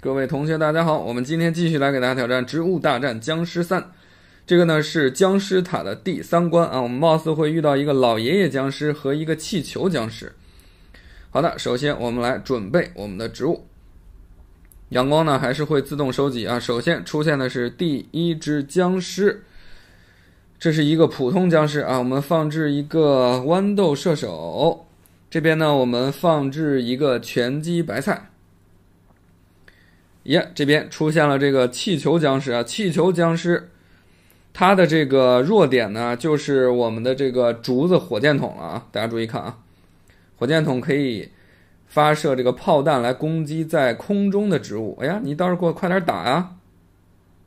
各位同学，大家好！我们今天继续来给大家挑战《植物大战僵尸三》，这个呢是僵尸塔的第三关啊。我们貌似会遇到一个老爷爷僵尸和一个气球僵尸。好的，首先我们来准备我们的植物。阳光呢还是会自动收集啊。首先出现的是第一只僵尸，这是一个普通僵尸啊。我们放置一个豌豆射手，这边呢我们放置一个拳击白菜。耶，这边出现了这个气球僵尸啊！气球僵尸，它的这个弱点呢，就是我们的这个竹子火箭筒了啊！大家注意看啊，火箭筒可以发射这个炮弹来攻击在空中的植物。哎呀，你倒是给我快点打啊！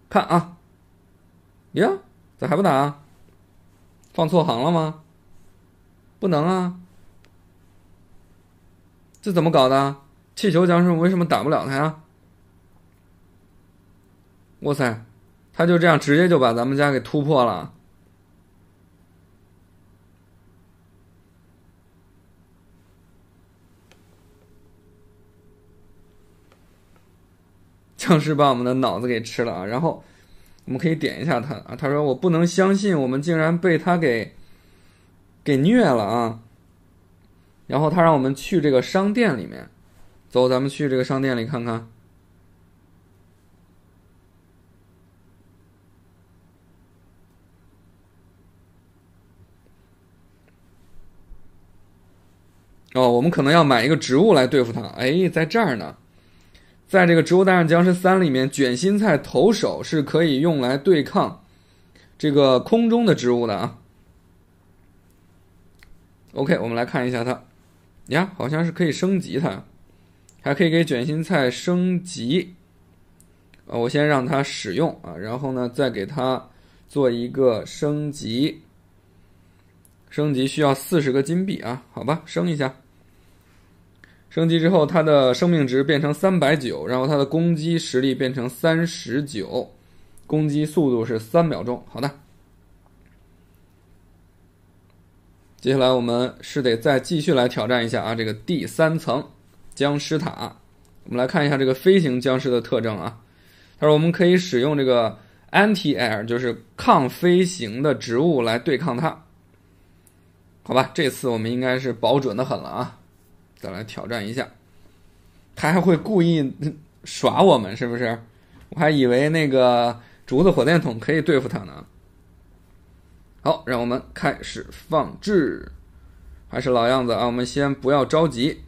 看啊，呀，咋还不打？啊？放错行了吗？不能啊！这怎么搞的？气球僵尸为什么打不了它呀？哇塞，他就这样直接就把咱们家给突破了！僵尸把我们的脑子给吃了啊！然后我们可以点一下他啊，他说我不能相信我们竟然被他给给虐了啊！然后他让我们去这个商店里面，走，咱们去这个商店里看看。哦，我们可能要买一个植物来对付它。哎，在这儿呢，在这个《植物大战僵尸三》里面，卷心菜投手是可以用来对抗这个空中的植物的啊。OK，我们来看一下它，呀，好像是可以升级它，还可以给卷心菜升级。我先让它使用啊，然后呢，再给它做一个升级。升级需要四十个金币啊，好吧，升一下。升级之后，它的生命值变成三百九，然后它的攻击实力变成三十九，攻击速度是三秒钟。好的，接下来我们是得再继续来挑战一下啊，这个第三层僵尸塔。我们来看一下这个飞行僵尸的特征啊，他说我们可以使用这个 anti air，就是抗飞行的植物来对抗它。好吧，这次我们应该是保准的很了啊。再来挑战一下，他还会故意耍我们，是不是？我还以为那个竹子火箭筒可以对付他呢。好，让我们开始放置，还是老样子啊。我们先不要着急。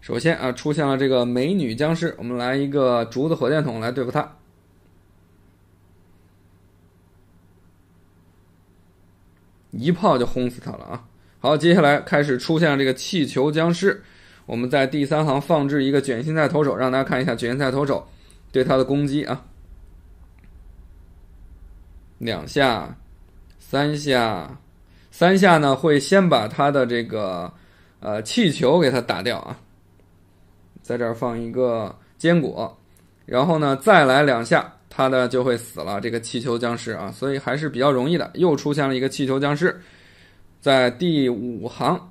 首先啊，出现了这个美女僵尸，我们来一个竹子火箭筒来对付他。一炮就轰死他了啊。好，接下来开始出现了这个气球僵尸。我们在第三行放置一个卷心菜投手，让大家看一下卷心菜投手对它的攻击啊。两下，三下，三下呢会先把它的这个呃气球给它打掉啊。在这儿放一个坚果，然后呢再来两下，它的就会死了这个气球僵尸啊，所以还是比较容易的。又出现了一个气球僵尸。在第五行，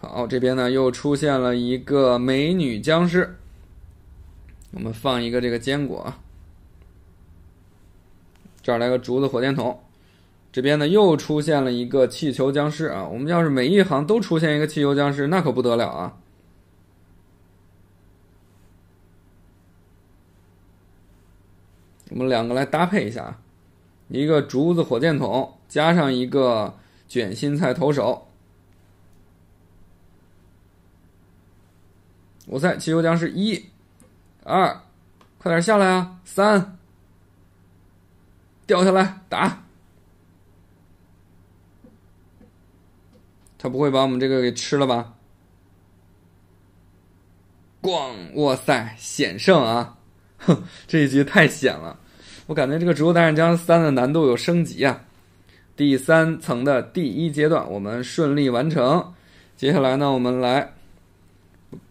好，这边呢又出现了一个美女僵尸。我们放一个这个坚果，这儿来个竹子火箭筒。这边呢又出现了一个气球僵尸啊！我们要是每一行都出现一个气球僵尸，那可不得了啊！我们两个来搭配一下啊，一个竹子火箭筒加上一个卷心菜投手。我猜汽油僵尸一、二，快点下来啊！三，掉下来打。他不会把我们这个给吃了吧？咣！哇塞，险胜啊！哼，这一局太险了。我感觉这个植物大战僵尸三的难度有升级啊！第三层的第一阶段我们顺利完成，接下来呢，我们来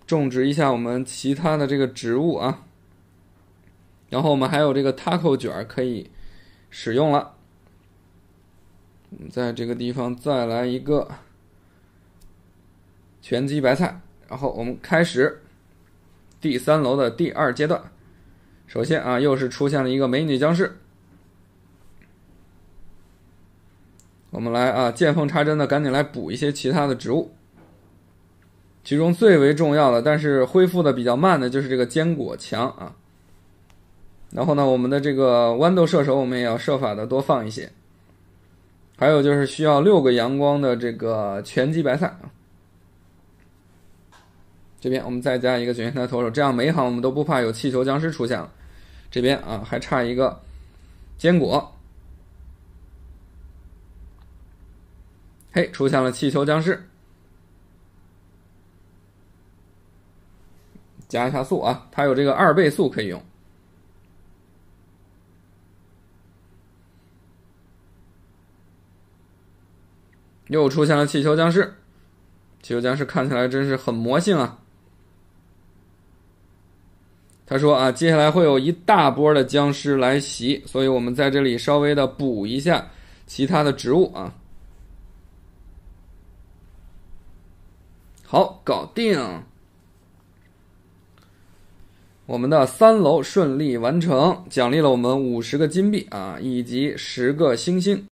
种植一下我们其他的这个植物啊。然后我们还有这个 taco 卷可以使用了。我们在这个地方再来一个拳击白菜，然后我们开始第三楼的第二阶段。首先啊，又是出现了一个美女僵尸，我们来啊，见缝插针的赶紧来补一些其他的植物，其中最为重要的，但是恢复的比较慢的就是这个坚果墙啊。然后呢，我们的这个豌豆射手我们也要设法的多放一些，还有就是需要六个阳光的这个拳击白菜。这边我们再加一个卷烟台投手，这样每一行我们都不怕有气球僵尸出现了。这边啊，还差一个坚果。嘿，出现了气球僵尸，加一下速啊！它有这个二倍速可以用。又出现了气球僵尸，气球僵尸看起来真是很魔性啊！他说啊，接下来会有一大波的僵尸来袭，所以我们在这里稍微的补一下其他的植物啊。好，搞定，我们的三楼顺利完成，奖励了我们五十个金币啊，以及十个星星。